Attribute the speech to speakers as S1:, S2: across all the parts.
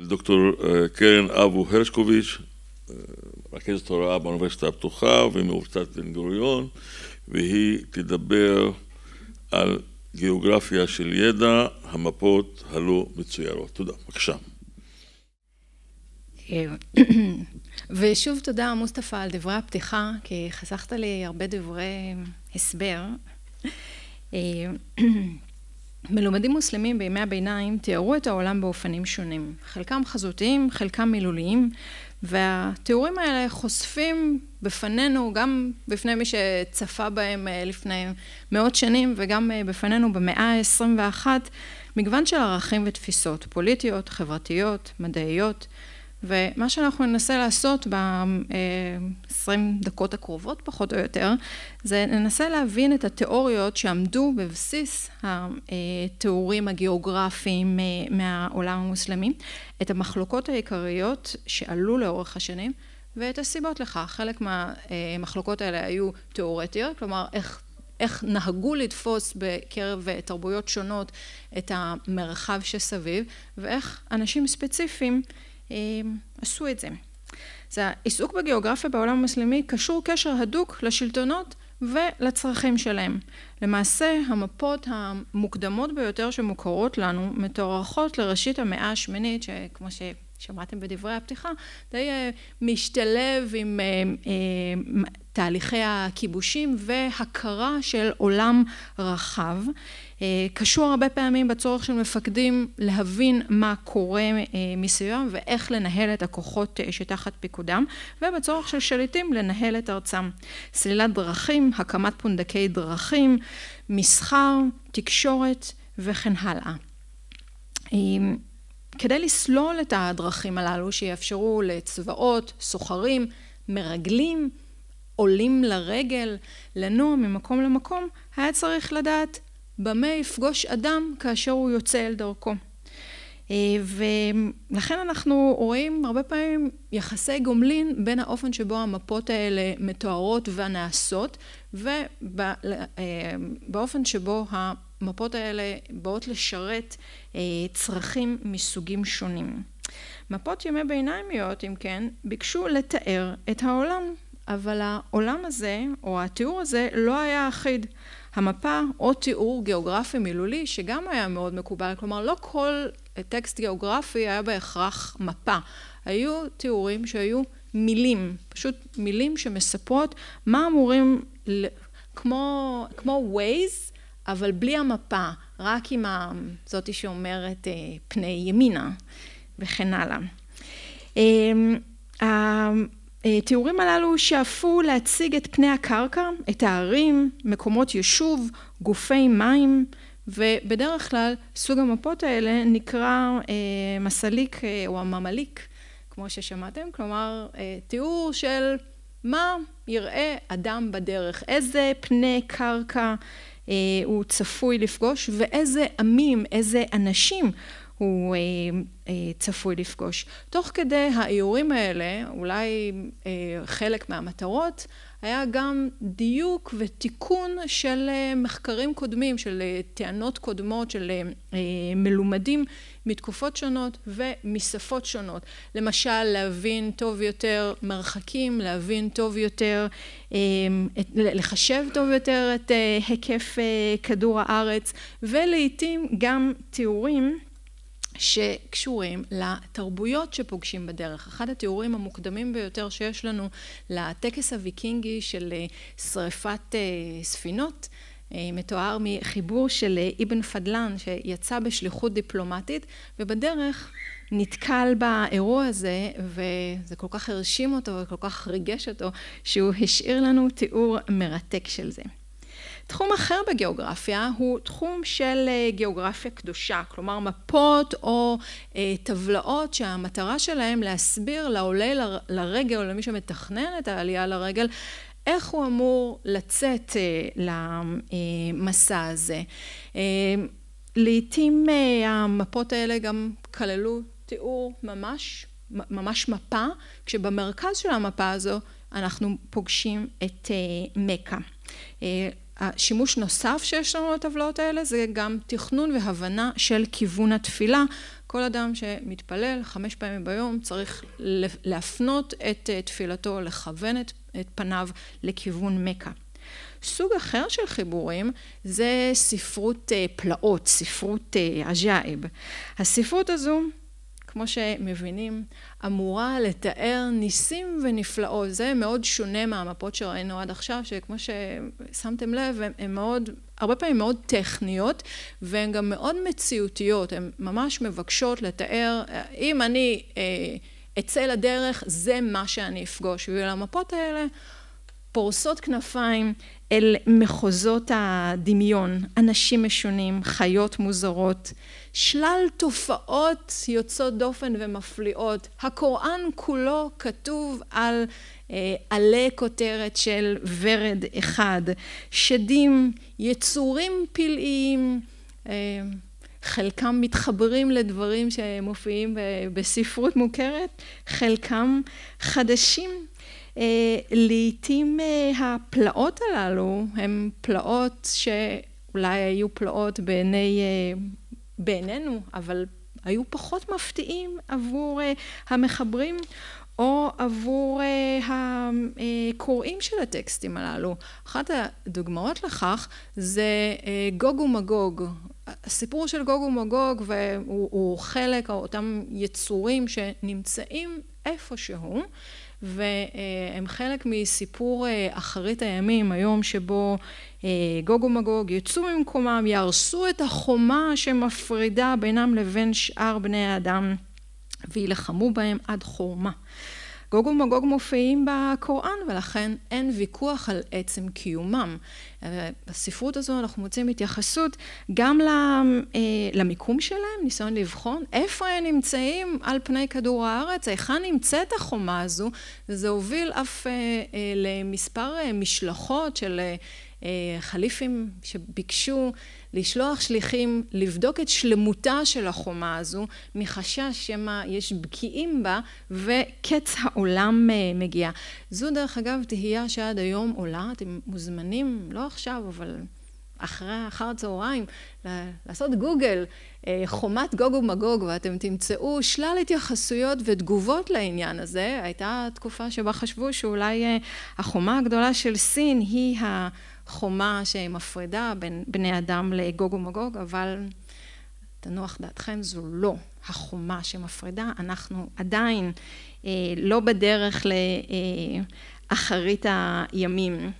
S1: לדוקטור אה, קרן אבו הרשקוביץ', אה, רכזת הוראה באוניברסיטה הפתוחה ומאוניברסיטת בן גוריון, והיא תדבר על גיאוגרפיה של ידע, המפות הלא מצוירות. תודה. בבקשה. אה, ושוב תודה, מוסטפא, על דברי הפתיחה, כי חסכת לי הרבה דברי הסבר. מלומדים מוסלמים בימי הביניים תיארו את העולם באופנים שונים, חלקם חזותיים, חלקם מילוליים, והתיאורים האלה חושפים בפנינו, גם בפני מי שצפה בהם אה, לפני מאות שנים, וגם אה, בפנינו במאה ה-21, מגוון של ערכים ותפיסות פוליטיות, חברתיות, מדעיות, ומה שאנחנו ננסה לעשות ב-20 דקות הקרובות פחות או יותר, זה ננסה להבין את התיאוריות שעמדו בבסיס התיאורים הגיאוגרפיים מהעולם המוסלמי, את המחלוקות העיקריות שעלו לאורך השנים ואת הסיבות לכך. חלק מהמחלוקות האלה היו תיאורטיות, כלומר איך איך נהגו לתפוס בקרב תרבויות שונות את המרחב שסביב, ואיך אנשים ספציפיים אמ, עשו את זה. אז העיסוק בגיאוגרפיה בעולם המוסלמי קשור קשר הדוק לשלטונות ולצרכים שלהם. למעשה המפות המוקדמות ביותר שמוכרות לנו מתוארכות לראשית המאה השמינית שכמו ששמעתם בדברי הפתיחה די אה, משתלב עם אה, אה, תהליכי הכיבושים והכרה של עולם רחב אה, קשור הרבה פעמים בצורך של מפקדים להבין מה קורה אה, מסביבם ואיך לנהל את הכוחות אה, שתחת פיקודם, ובצורך של שליטים לנהל את ארצם. סלילת דרכים, הקמת פונדקי דרכים, מסחר, תקשורת וכן הלאה. אמ, כדי לסלול את הדרכים הללו שיאפשרו לצבאות, סוחרים, מרגלים, עולים לרגל, לנוע ממקום למקום, היה צריך לדעת במה יפגוש אדם כאשר הוא יוצא אל דרכו. אה, ולכן אנחנו רואים הרבה פעמים יחסי גומלין בין האופן שבו המפות האלה מתוארות ונעשות ובאופן אה, שבו המפות האלה באות לשרת אה, צרכים מסוגים שונים. מפות ימי ביניימיות, אם כן, ביקשו לתאר את העולם, אבל העולם הזה, או התיאור הזה, לא היה אחיד. המפה או תיאור גיאוגרפי מילולי, שגם היה מאוד מקובל, כלומר לא כל טקסט גיאוגרפי היה בהכרח מפה, היו תיאורים שהיו מילים, פשוט מילים שמספרות מה אמורים, כמו, כמו ווייז, אבל בלי המפה, רק עם ה, זאתי שאומרת אה, פני ימינה וכן הלאה. אמ, התיאורים אה, הללו שאפו להציג את פני הקרקע, את הערים, מקומות יישוב, גופי מים, ובדרך כלל סוג המפות האלה נקרא אה, מסליק אה, או הממליק, כמו ששמעתם, כלומר אה, תיאור של מה יראה אדם בדרך, איזה פני קרקע אה, הוא צפוי לפגוש ואיזה עמים, איזה אנשים הוא אה, אה, צפוי לפגוש. תוך כדי האיורים האלה, אולי אה, חלק מהמטרות, היה גם דיוק ותיקון של אה, מחקרים קודמים, של אה, טענות קודמות, של אה, אה, מלומדים מתקופות שונות ומשפות שונות. למשל, להבין טוב יותר מרחקים, להבין טוב יותר, אה, את, לחשב טוב יותר את אה, היקף אה, כדור הארץ, ולעיתים גם תיאורים שקשורים לתרבויות שפוגשים בדרך. אחד התיאורים המוקדמים ביותר שיש לנו לטקס הוויקינגי של אה, שריפת אה, ספינות, אה, מתואר מחיבור של אבן פדלן שיצא בשליחות דיפלומטית ובדרך נתקל באירוע הזה וזה כל כך הרשים אותו וכל כך ריגש אותו שהוא השאיר לנו תיאור מרתק של זה. תחום אחר בגיאוגרפיה הוא תחום של אה, גיאוגרפיה קדושה, כלומר מפות או אה, טבלאות שהמטרה שלהם להסביר לעולה לרגל או למי שמתכנן את העלייה לרגל איך הוא אמור לצאת אה, למסע הזה. לעתים המפות האלה גם כללו תיאור ממש, ממש מפה, כשבמרכז של המפה הזו אנחנו פוגשים את מכה. השימוש נוסף שיש לנו לטבלאות האלה זה גם תכנון והבנה של כיוון התפילה. כל אדם שמתפלל חמש פעמים ביום צריך להפנות את אה, תפילתו, לכוון את, את פניו לכיוון מכה. סוג אחר של חיבורים זה ספרות אה, פלאות, ספרות עג'איב. אה, הספרות הזו כמו שמבינים, אמורה לתאר ניסים ונפלאות. זה מאוד שונה מהמפות שראינו עד עכשיו, שכמו ששמתם לב, הן מאוד, הרבה פעמים מאוד טכניות, והן גם מאוד מציאותיות. הן ממש מבקשות לתאר, אם אני אה, אצא לדרך, זה מה שאני אפגוש. ולמפות האלה... פורסות כנפיים אל מחוזות הדמיון, אנשים משונים, חיות מוזרות, שלל תופעות יוצאות דופן ומפליאות. הקוראן כולו כתוב על אה, עלי כותרת של ורד אחד, שדים, יצורים פלאיים, אה, חלקם מתחברים לדברים שמופיעים בספרות מוכרת, חלקם חדשים. אה, לעתים אה, הפלאות הללו הן פלאות שאולי היו פלאות בעיני, אה, בעינינו, אבל היו פחות מפתיעים עבור המחברים או עבור הקוראים של הטקסטים הללו. אחת הדוגמאות לכך זה גוג ומגוג. הסיפור של גוג ומגוג והוא חלק, או אותם יצורים שנמצאים איפשהו. והם חלק מסיפור אה, אחרית הימים, היום שבו אה, גוג ומגוג יצאו ממקומם, יהרסו את החומה שמפרידה בינם לבין שאר בני האדם, ויילחמו בהם עד חורמה. גוג ומגוג מופיעים בקוראן, ולכן אין ויכוח על עצם קיומם. אה, בספרות הזו אנחנו מוצאים התייחסות גם אה, למיקום שלהם, ניסיון לבחון איפה הם נמצאים על פני כדור הארץ, היכן נמצאת החומה הזו, וזה הוביל אף אה, למספר משלחות של... אה, חליפים שביקשו לשלוח שליחים לבדוק את שלמותה של החומה הזו מחשש שמא יש בקיאים בה וקץ העולם אה, מגיע. זו דרך אגב תהייה שעד היום עולה, אתם מוזמנים, לא עכשיו אבל אחרי, אחר הצהריים, לעשות גוגל, אה, חומת גוג ומגוג, ואתם תמצאו שלל התייחסויות ותגובות לעניין הזה. הייתה תקופה שבה חשבו שאולי החומה הגדולה של סין היא ה... חומה שמפרידה בין בני אדם לגוג ומגוג, אבל תנוח דעתכם, זו לא החומה שמפרידה, אנחנו עדיין אה, לא בדרך לאחרית אה, הימים.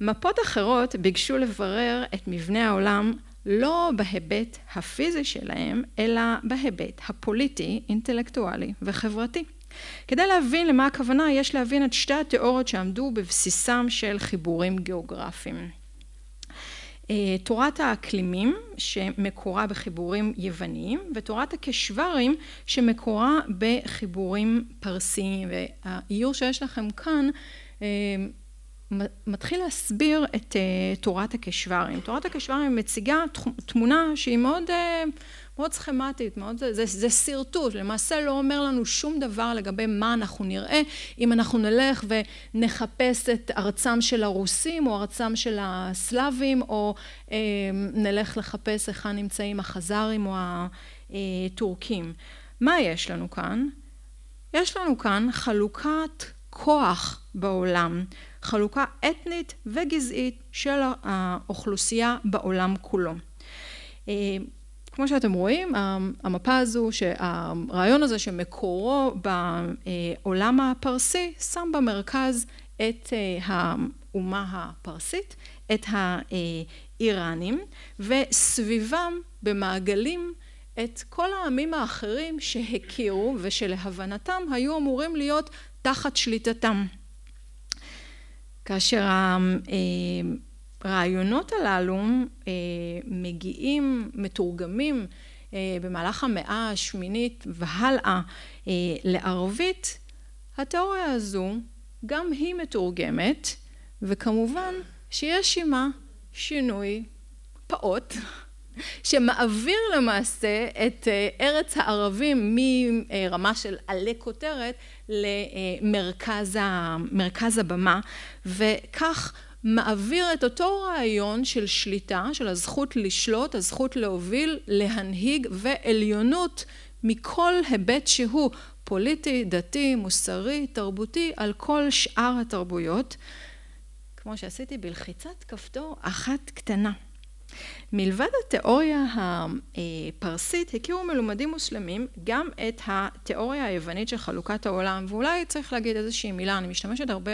S1: מפות אחרות ביקשו לברר את מבנה העולם לא בהיבט הפיזי שלהם, אלא בהיבט הפוליטי, אינטלקטואלי וחברתי. כדי להבין למה הכוונה, יש להבין את שתי התיאוריות שעמדו בבסיסם של חיבורים גיאוגרפיים. אה, תורת האקלימים שמקורה בחיבורים יווניים ותורת הקשברים שמקורה בחיבורים פרסיים והאיור שיש לכם כאן אה, מתחיל להסביר את אה, תורת הקשברים. תורת הקשברים מציגה תמונה שהיא מאוד מאוד סכמטית, מאוד, זה, זה, זה שרטוט, למעשה לא אומר לנו שום דבר לגבי מה אנחנו נראה, אם אנחנו נלך ונחפש את ארצם של הרוסים או ארצם של הסלאבים, או אה, נלך לחפש היכן נמצאים החזרים או הטורקים. מה יש לנו כאן? יש לנו כאן חלוקת כוח בעולם, חלוקה אתנית וגזעית של האוכלוסייה בעולם כולו. אה, כמו שאתם רואים, המפה הזו, הרעיון הזה שמקורו בעולם הפרסי, שם במרכז את אה, האומה הפרסית, את האיראנים, וסביבם במעגלים את כל העמים האחרים שהכירו ושלהבנתם היו אמורים להיות תחת שליטתם. כאשר אה, הרעיונות הללו אה, מגיעים, מתורגמים אה, במהלך המאה השמינית והלאה אה, לערבית, התיאוריה הזו גם היא מתורגמת, וכמובן שיש עימה שינוי פעוט, שמעביר למעשה את אה, ארץ הערבים מרמה של עלי כותרת למרכז ה, הבמה, וכך מעביר את אותו רעיון של שליטה, של הזכות לשלוט, הזכות להוביל, להנהיג ועליונות מכל היבט שהוא, פוליטי, דתי, מוסרי, תרבותי, על כל שאר התרבויות, כמו שעשיתי בלחיצת כפתור אחת קטנה. מלבד התיאוריה הפרסית, הכירו מלומדים מוסלמים גם את התיאוריה היוונית של חלוקת העולם, ואולי צריך להגיד איזושהי מילה, אני משתמשת הרבה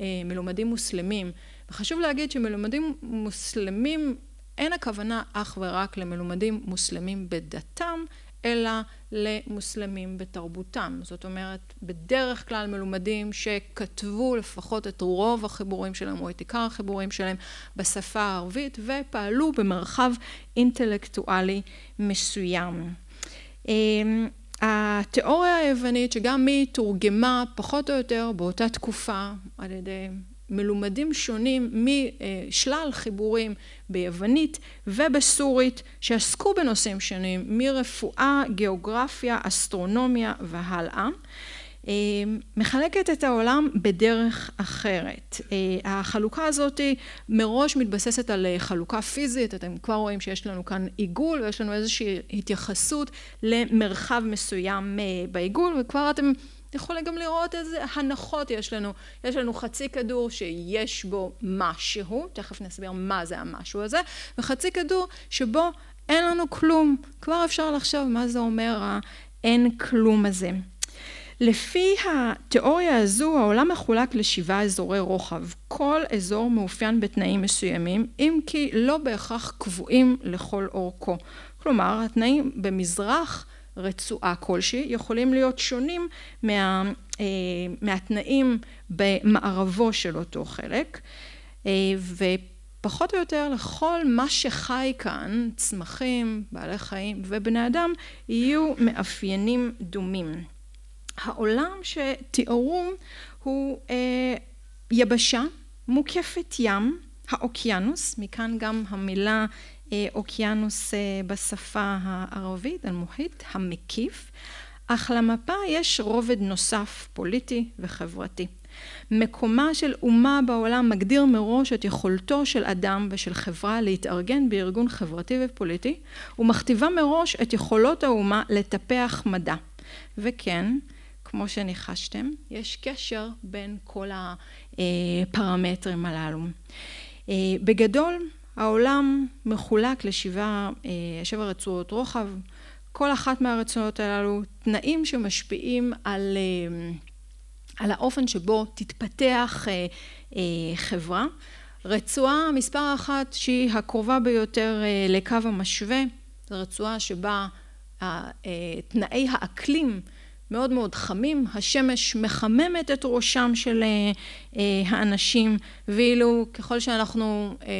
S1: אה, מלומדים מוסלמים. וחשוב להגיד שמלומדים מוסלמים, אין הכוונה אך ורק למלומדים מוסלמים בדתם, אלא למוסלמים בתרבותם. זאת אומרת, בדרך כלל מלומדים שכתבו לפחות את רוב החיבורים שלהם או את עיקר החיבורים שלהם בשפה הערבית ופעלו במרחב אינטלקטואלי מסוים. אה, התיאוריה היוונית, שגם היא תורגמה פחות או יותר באותה תקופה על ידי מלומדים שונים משלל חיבורים ביוונית ובסורית שעסקו בנושאים שונים מרפואה, גיאוגרפיה, אסטרונומיה והלאה. אה, מחלקת את העולם בדרך אחרת. אה, החלוקה הזאת מראש מתבססת על אה, חלוקה פיזית, אתם כבר רואים שיש לנו כאן עיגול ויש לנו איזושהי התייחסות למרחב מסוים בעיגול וכבר אתם יכולים גם לראות איזה הנחות יש לנו. יש לנו חצי כדור שיש בו משהו, תכף נסביר מה זה המשהו הזה, וחצי כדור שבו אין לנו כלום. כבר אפשר לחשוב מה זה אומר האין כלום הזה. לפי התיאוריה הזו העולם מחולק לשבעה אזורי רוחב. כל אזור מאופיין בתנאים מסוימים, אם כי לא בהכרח קבועים לכל אורכו. כלומר, התנאים במזרח רצועה כלשהי יכולים להיות שונים מה, אה, מהתנאים במערבו של אותו חלק, אה, ופחות או יותר לכל מה שחי כאן, צמחים, בעלי חיים ובני אדם, יהיו מאפיינים דומים. העולם שתיארו הוא אה, יבשה מוקפת ים, האוקיינוס, מכאן גם המילה אה, אוקיינוס אה, בשפה הערבית, אלמוחית, המקיף, אך למפה יש רובד נוסף פוליטי וחברתי. מקומה של אומה בעולם מגדיר מראש את יכולתו של אדם ושל חברה להתארגן בארגון חברתי ופוליטי, ומכתיבה מראש את יכולות האומה לטפח מדע. וכן, כמו שניחשתם, יש קשר בין כל הפרמטרים הללו. אה, בגדול, העולם מחולק לשבעה, אה, שבע רצועות רוחב. כל אחת מהרצועות הללו, תנאים שמשפיעים על, אה, על האופן שבו תתפתח חברה. רצועה מספר אחת שהיא הקרובה ביותר לקו המשווה, זו רצועה שבה תנאי האקלים מאוד מאוד חמים, השמש מחממת את ראשם של אה, אה, האנשים, ואילו ככל שאנחנו אה,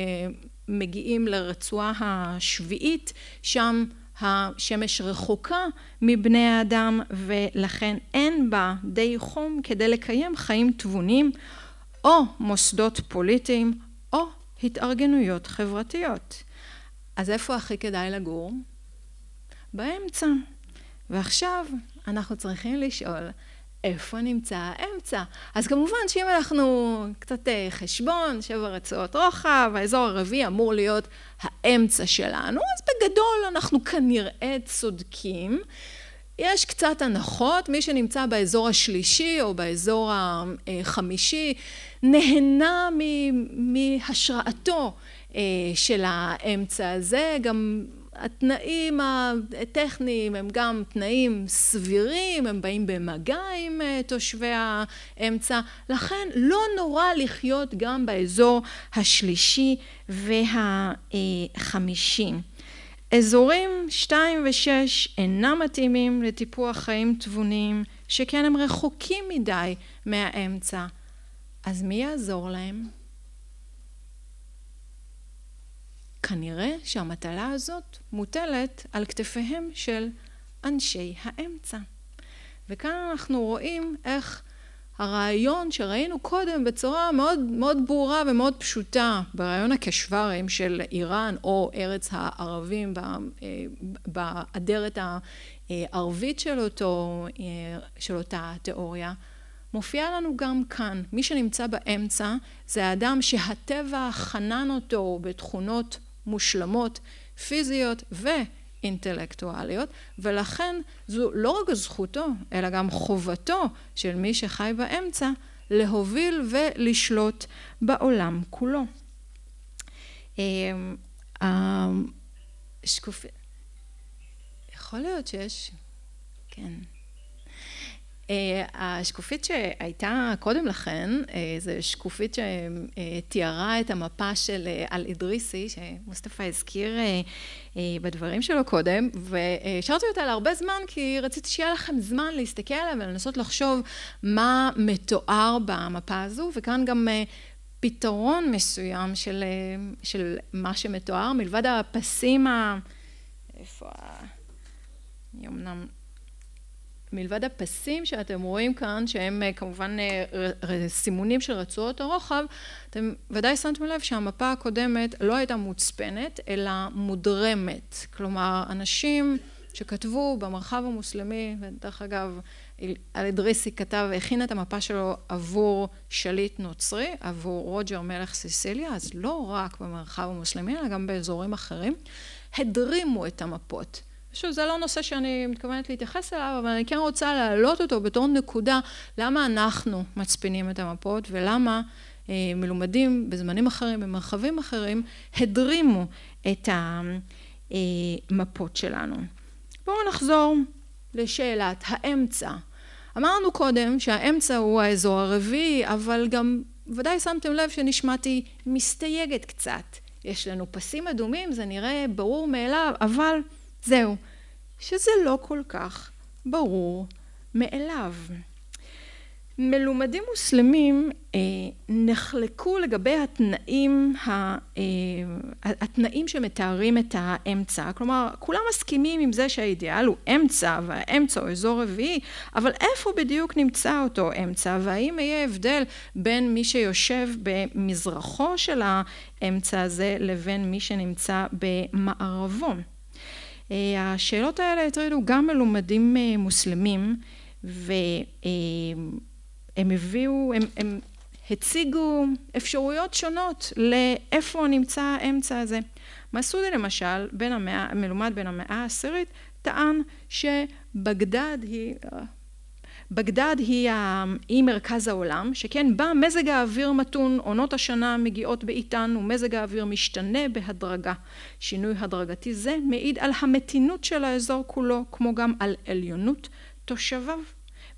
S1: מגיעים לרצועה השביעית, שם השמש רחוקה מבני האדם ולכן אין בה די חום כדי לקיים חיים תבונים או מוסדות פוליטיים או התארגנויות חברתיות. אז איפה הכי כדאי לגור? באמצע. ועכשיו אנחנו צריכים לשאול איפה נמצא האמצע. אז כמובן שאם אנחנו קצת אה, חשבון, שבע רצועות רוחב, האזור הרביעי אמור להיות האמצע שלנו, אז בגדול אנחנו כנראה צודקים. יש קצת הנחות, מי שנמצא באזור השלישי או באזור החמישי נהנה מהשראתו אה, של האמצע הזה, גם התנאים הטכניים הם גם תנאים סבירים, הם באים במגע עם אה, תושבי האמצע, לכן לא נורא לחיות גם באזור השלישי והחמישי. אזורים 2 ו-6 אינם מתאימים לטיפוח חיים תבוניים, שכן הם רחוקים מדי מהאמצע. אז מי יעזור להם? כנראה שהמטלה הזאת מוטלת על כתפיהם של אנשי האמצע. וכאן אנחנו רואים איך הרעיון שראינו קודם בצורה מאוד, מאוד ברורה ומאוד פשוטה ברעיון הקשווארים של איראן או ארץ הערבים אה, באדרת הערבית של, אותו, אה, של אותה תיאוריה, מופיע לנו גם כאן. מי שנמצא באמצע זה האדם שהטבע חנן אותו בתכונות מושלמות, פיזיות ואינטלקטואליות, ולכן זו לא רק זכותו, אלא גם חובתו של מי שחי באמצע, להוביל ולשלוט בעולם כולו. אמ, שקופית. יכול להיות שיש, כן. אה, השקופית שהייתה קודם לכן, אה, זו שקופית שתיארה את המפה של אה, אל אדריסי, שמוסטפא הזכיר בדברים שלו קודם, והשארתי אותה להרבה זמן כי רציתי שיהיה לכם זמן להסתכל עליה ולנסות לחשוב מה מתואר במפה הזו, וכאן גם פתרון מסוים של, של מה שמתואר, מלבד הפסים ה... איפה ה... אני אמנם... מלבד הפסים שאתם רואים כאן, שהם אה, כמובן אה, סימונים של רצועות הרוחב, אתם ודאי שמתם לב שהמפה הקודמת לא הייתה מוצפנת, אלא מודרמת. כלומר, אנשים שכתבו במרחב המוסלמי, ודרך אגב, אלדריסי כתב, הכין את המפה שלו עבור שליט נוצרי, עבור רוג'ר מלך סיסיליה, אז לא רק במרחב המוסלמי, אלא גם באזורים אחרים, הדרימו את המפות. שוב, זה לא נושא שאני מתכוונת להתייחס אליו, אבל אני כן רוצה להעלות אותו בתור נקודה למה אנחנו מצפינים את המפות ולמה אה, מלומדים בזמנים אחרים, במרחבים אחרים, הדרימו את המפות אה, שלנו. בואו נחזור לשאלת האמצע. אמרנו קודם שהאמצע הוא האזור הרביעי, אבל גם ודאי שמתם לב שנשמעתי מסתייגת קצת. יש לנו פסים אדומים, זה נראה ברור מאליו, אבל זהו, שזה לא כל כך ברור מאליו. מלומדים מוסלמים אה, נחלקו לגבי התנאים, ה, אה, התנאים שמתארים את האמצע, כלומר כולם מסכימים עם זה שהאידיאל הוא אמצע והאמצע הוא אזור רביעי, אבל איפה בדיוק נמצא אותו אמצע והאם יהיה הבדל בין מי שיושב במזרחו של האמצע הזה לבין מי שנמצא במערבו. אה, השאלות האלה הטרידו גם מלומדים אה, מוסלמים, והם אה, הביאו, הם, הם הציגו אפשרויות שונות לאיפה נמצא האמצע הזה. מסעודי למשל, בין המאה, מלומד בין המאה העשירית, טען שבגדד היא בגדד היא, ה... היא מרכז העולם, שכן בה מזג האוויר מתון, עונות השנה מגיעות בעיתן ומזג האוויר משתנה בהדרגה. שינוי הדרגתי זה מעיד על המתינות של האזור כולו, כמו גם על עליונות תושביו.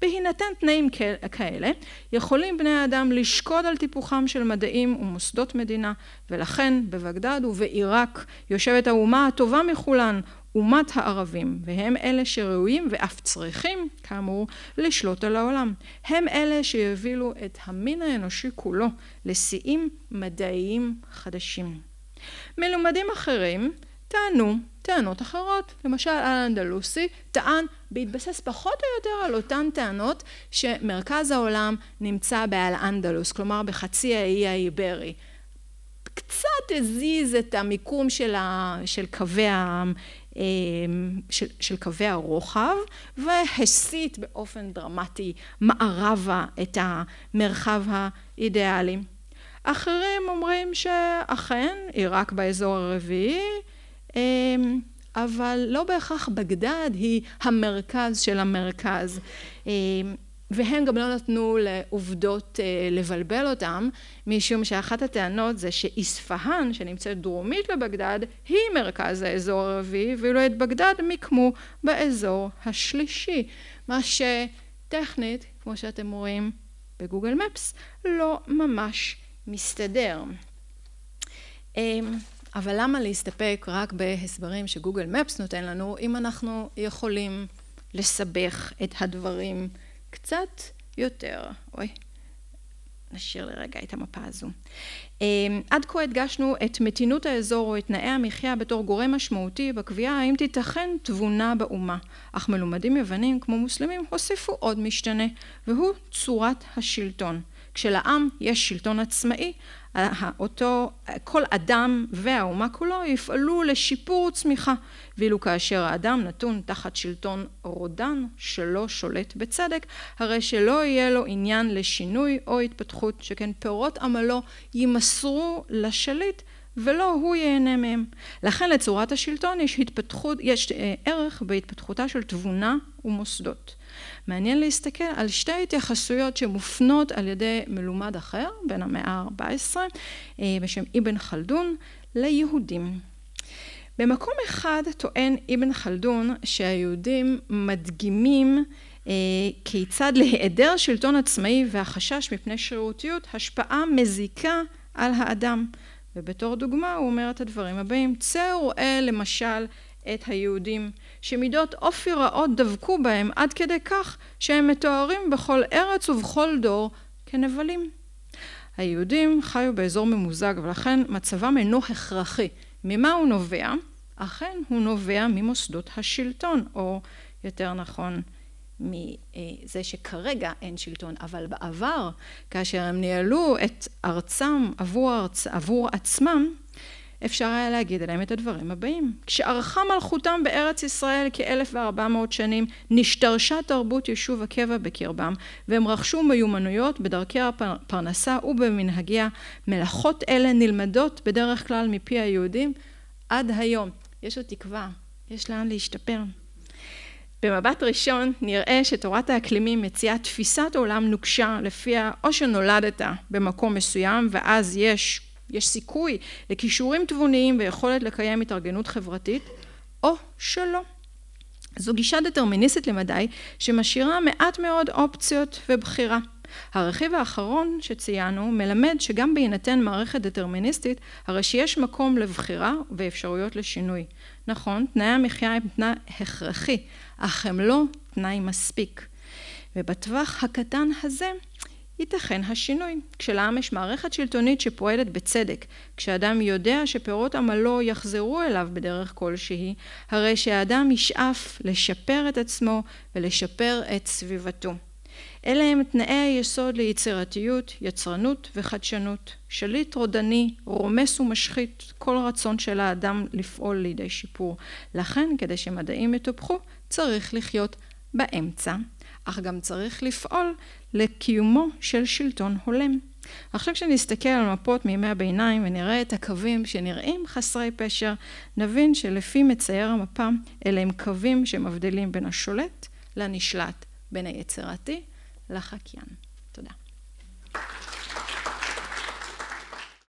S1: בהינתן תנאים כאלה, יכולים בני האדם לשקוד על טיפוחם של מדעים ומוסדות מדינה, ולכן בבגדד ובעיראק יושבת האומה הטובה מכולן, אומת הערבים, והם אלה שראויים ואף צריכים, כאמור, לשלוט על העולם. הם אלה שיובילו את המין האנושי כולו לשיאים מדעיים חדשים. מלומדים אחרים טענו טענות אחרות. למשל, אל-אנדלוסי טען בהתבסס פחות או יותר על אותן טענות שמרכז העולם נמצא באל-אנדלוס, כלומר בחצי האי האיברי. קצת הזיז את המיקום של, ה... של קווי העם. אמ, של, של קווי הרוחב והסיט באופן דרמטי מערבה את המרחב האידיאלי. אחרים אומרים שאכן עיראק באזור הרביעי אמ, אבל לא בהכרח בגדד היא המרכז של המרכז. אמ, והם גם לא נתנו לעובדות אה, לבלבל אותם, משום שאחת הטענות זה שאיספהאן, שנמצאת דרומית לבגדד, היא מרכז האזור הרביעי, ואילו את בגדד מיקמו באזור השלישי. מה שטכנית, כמו שאתם רואים בגוגל מפס, לא ממש מסתדר. אמ, אבל למה להסתפק רק בהסברים שגוגל מפס נותן לנו, אם אנחנו יכולים לסבך את הדברים? קצת יותר. אוי, נשאיר לרגע את המפה הזו. אה, עד כה הדגשנו את מתינות האזור או את תנאי המחיה בתור גורם משמעותי בקביעה האם תיתכן תבונה באומה, אך מלומדים יוונים כמו מוסלמים הוסיפו עוד משתנה, והוא צורת השלטון. כשלעם יש שלטון עצמאי, אה, אותו, אה, כל אדם והאומה כולו יפעלו לשיפור צמיחה, ואילו כאשר האדם נתון תחת שלטון רודן שלא שולט בצדק, הרי שלא יהיה לו עניין לשינוי או התפתחות, שכן פירות עמלו יימסרו לשליט ולא הוא ייהנה מהם. לכן לצורת השלטון יש, התפתחות, יש אה, ערך בהתפתחותה של תבונה ומוסדות. מעניין להסתכל על שתי התייחסויות שמופנות על ידי מלומד אחר, בן המאה ה-14, אה, בשם אבן חלדון, ליהודים. במקום אחד טוען אבן חלדון שהיהודים מדגימים אה, כיצד להיעדר שלטון עצמאי והחשש מפני שרירותיות השפעה מזיקה על האדם. ובתור דוגמה הוא אומר את הדברים הבאים: צא וראה למשל את היהודים, שמידות אופי רעות דבקו בהם עד כדי כך שהם מתוארים בכל ארץ ובכל דור כנבלים. היהודים חיו באזור ממוזג ולכן מצבם אינו הכרחי. ממה הוא נובע? אכן הוא נובע ממוסדות השלטון, או יותר נכון מזה שכרגע אין שלטון, אבל בעבר, כאשר הם ניהלו את ארצם עבור, ארצ... עבור עצמם, אפשר היה להגיד עליהם את הדברים הבאים. כשערכה מלכותם בארץ ישראל כאלף וארבע מאות שנים, נשתרשה תרבות יישוב הקבע בקרבם, והם רכשו מיומנויות בדרכי הפרנסה ובמנהגיה. מלאכות אלה נלמדות בדרך כלל מפי היהודים עד היום. יש עוד תקווה, יש לאן להשתפר. במבט ראשון נראה שתורת האקלימים מציעה תפיסת עולם נוקשה לפיה או שנולדת במקום מסוים ואז יש יש סיכוי לכישורים תבוניים ויכולת לקיים התארגנות חברתית, או שלא. זו גישה דטרמיניסטית למדי, שמשאירה מעט מאוד אופציות ובחירה. הרכיב האחרון שציינו מלמד שגם בהינתן מערכת דטרמיניסטית, הרי שיש מקום לבחירה ואפשרויות לשינוי. נכון, תנאי המחיה הם תנאי הכרחי, אך הם לא תנאי מספיק. ובטווח הקטן הזה ייתכן השינוי. כשלעם יש מערכת שלטונית שפועלת בצדק, כשאדם יודע שפירות עמלו יחזרו אליו בדרך כלשהי, הרי שהאדם ישאף לשפר את עצמו ולשפר את סביבתו. אלה הם תנאי היסוד ליצירתיות, יצרנות וחדשנות. שליט רודני, רומס ומשחית כל רצון של האדם לפעול לידי שיפור. לכן, כדי שמדעים יטופחו, צריך לחיות באמצע. אך גם צריך לפעול לקיומו של שלטון הולם. עכשיו כשנסתכל על מפות מימי הביניים ונראה את הקווים שנראים חסרי פשר, נבין שלפי מצייר המפה, אלה הם קווים שמבדילים בין השולט לנשלט, בין היצירתי לחקיין.